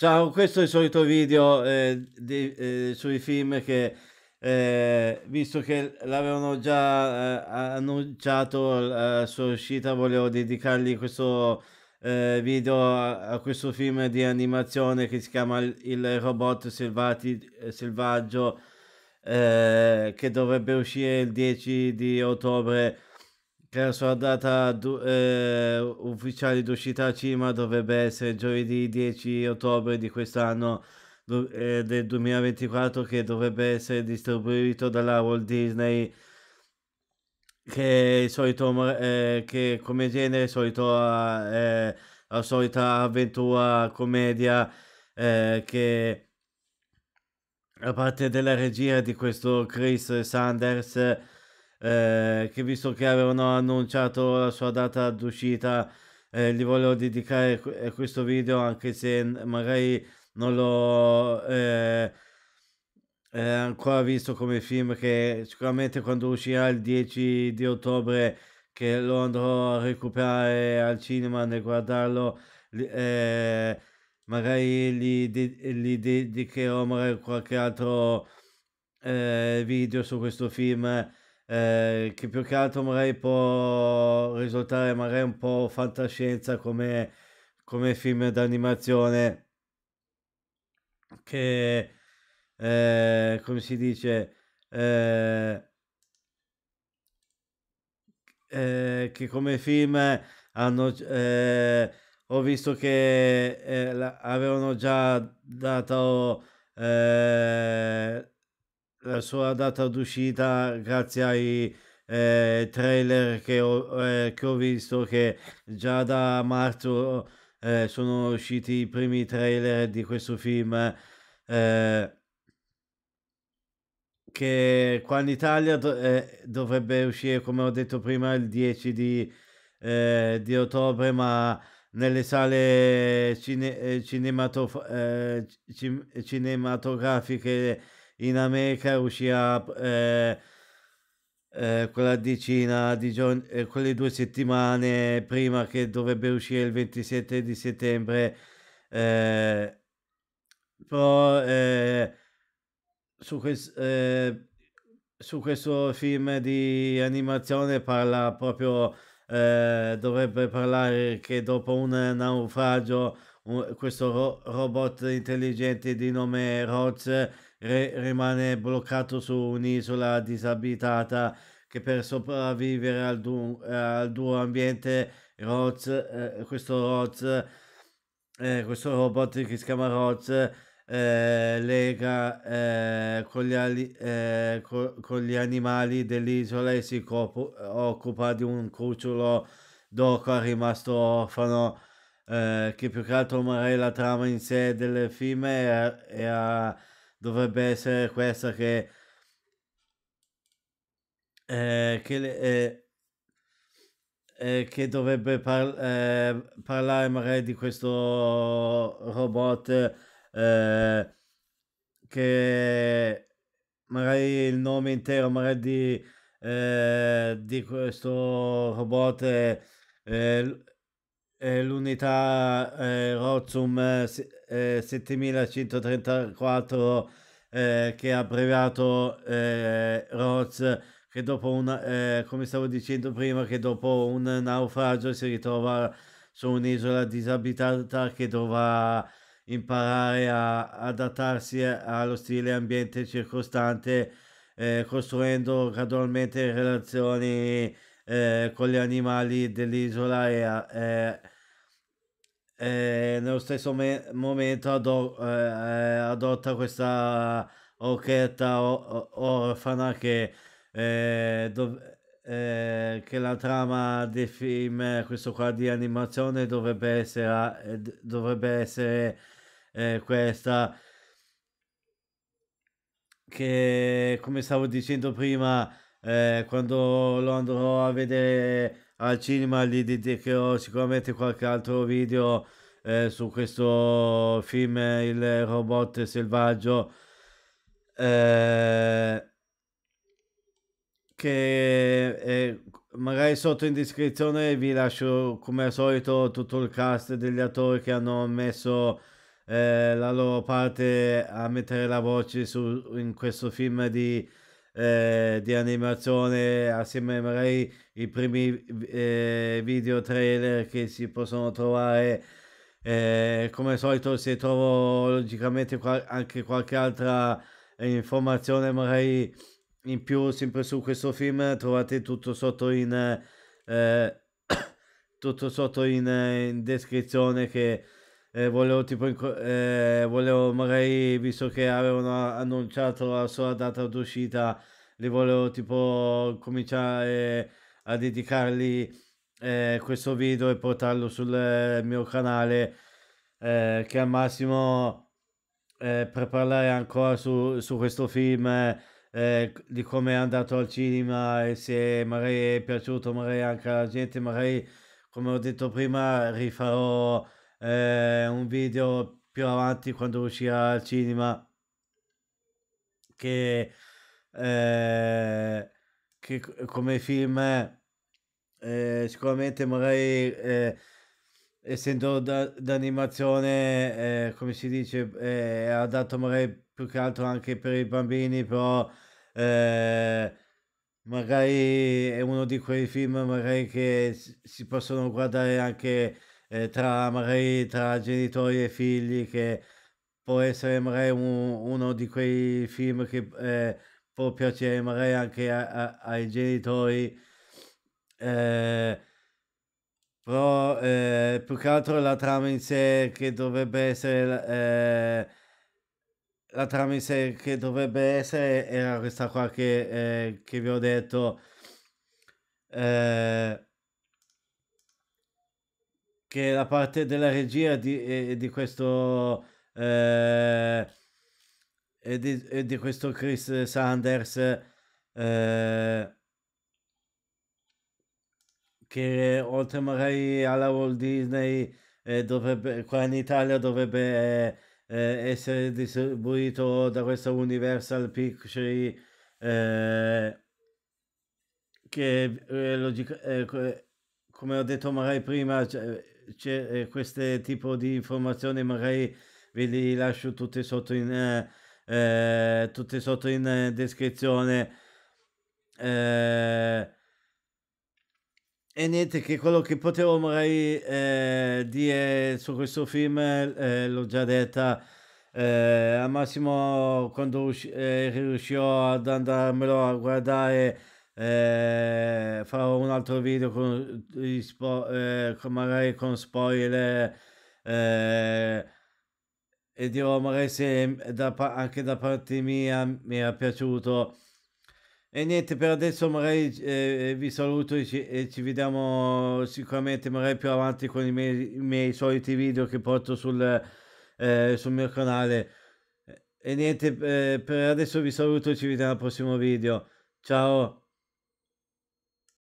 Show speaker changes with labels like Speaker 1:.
Speaker 1: Ciao, questo è il solito video eh, di, eh, sui film che, eh, visto che l'avevano già eh, annunciato la sua uscita, volevo dedicargli questo eh, video a, a, questo film di animazione che si chiama Il robot selvati, eh, selvaggio, che dovrebbe uscire il 10 di ottobre che la sua data du- eh, ufficiale d'uscita a cima dovrebbe essere giovedì 10 ottobre di quest'anno du- eh, del 2024 che dovrebbe essere distribuito dalla Walt Disney che è il solito eh, che come genere solito eh, la solita avventura commedia eh, che a parte della regia di questo Chris Sanders eh, che visto che avevano annunciato la sua data d'uscita, eh, gli voglio dedicare qu- eh, questo video anche se magari non l'ho eh, eh, ancora visto come film che sicuramente quando uscirà il 10 di ottobre che lo andrò a recuperare al cinema nel guardarlo eh, magari gli, de- gli dedicherò magari qualche altro video su questo film eh, che più che altro magari può risultare magari un po' fantascienza come, come film d'animazione che eh, come si dice eh, eh che come film hanno eh, ho visto che eh, la, avevano già dato la sua data d'uscita grazie ai eh, trailer che ho, eh, che ho visto che già da marzo eh, sono usciti i primi trailer di questo film eh, che qua in Italia dov- eh, dovrebbe uscire come ho detto prima il 10 di, eh, di ottobre ma nelle sale cine- cinematof- cin- cinematografiche in America uscirà eh, eh, quella decina di giorni, eh, quelle due settimane prima che dovrebbe uscire il 27 di settembre. Eh, però eh, su, quest, eh, su questo film di animazione parla proprio, eh, dovrebbe parlare che dopo un naufragio un, questo ro- robot intelligente di nome Roz re- rimane bloccato su un'isola disabitata che per sopravvivere al, du- eh, al duo ambiente Roz, eh, questo Roz, eh, questo robot che si chiama Roz, eh, lega eh, con gli, ali- eh, co- con, gli animali dell'isola e si cop- occupa di un cucciolo d'oca rimasto orfano. che più che altro magari la trama in sé del film è, è dovrebbe essere questa che... Eh, che, le, eh, eh che dovrebbe par- eh, parlare magari di questo robot eh, che magari il nome intero magari di, di questo robot è eh, l'unità eh, Rozum eh, 7134 eh, eh, che ha abbreviato eh, Roz che dopo una, come stavo dicendo prima, che dopo un naufragio si ritrova su un'isola disabitata che dovrà imparare a adattarsi allo stile ambiente circostante, costruendo gradualmente relazioni eh, con gli animali dell'isola e eh, eh nello stesso me- momento ado- eh, adotta questa orchetta o- orfana che, eh, dov- che la trama del film, questo qua di animazione, dovrebbe essere, dovrebbe essere questa che come stavo dicendo prima eh, quando lo andrò a vedere al cinema gli dedicherò sicuramente qualche altro video eh, su questo film il robot selvaggio eh, che eh, magari sotto in descrizione vi lascio come al solito tutto il cast degli attori che hanno messo eh, la loro parte a mettere la voce su, in questo film di eh, di animazione assieme magari i primi eh, video trailer che si possono trovare eh, come al solito se trovo logicamente qual- anche qualche altra informazione magari in più sempre su questo film trovate tutto sotto in eh, tutto sotto in, eh, in descrizione che eh, volevo tipo eh, volevo magari visto che avevano annunciato la sua data d'uscita li volevo tipo cominciare a dedicargli eh, questo video e portarlo sul eh, mio canale eh, che al massimo eh, per parlare ancora su, su questo film di come è andato al cinema e se magari è piaciuto magari anche alla gente magari come ho detto prima rifarò eh, un video più avanti quando uscirà al cinema che, eh, che come film eh, sicuramente magari eh, essendo da, d'animazione eh, come si dice eh, è adatto magari più che altro anche per i bambini però magari è uno di quei film magari che si possono guardare anche eh, tra, magari, tra genitori e figli che può essere magari un, uno di quei film che eh, può piacere magari anche a, a, ai genitori eh, però eh, più che altro la trama in sé che dovrebbe essere eh, la trama in sé che dovrebbe essere era questa qua che, eh, che vi ho detto eh, che la parte della regia di, di questo eh, di, di, questo Chris Sanders eh, che oltre magari alla Walt Disney eh, dovrebbe, qua in Italia dovrebbe eh, essere distribuito da questa Universal Pictures eh, che eh, logica, come ho detto magari prima cioè, eh, queste tipo di informazioni magari ve li lascio tutte sotto in, eh, eh, tutte sotto in descrizione. Eh, e niente, che quello che potevo magari eh, dire su questo film eh, l'ho già detta. al massimo quando riuscirò ad andarmelo a guardare eh, farò un altro video con, eh, magari con spoiler eh, e dirò magari se da anche da parte mia mi è piaciuto e niente per adesso magari eh, vi saluto e ci, e ci, vediamo sicuramente magari più avanti con i miei, i miei soliti video che porto sul, eh, sul mio canale e niente eh, per adesso vi saluto e ci vediamo al prossimo video ciao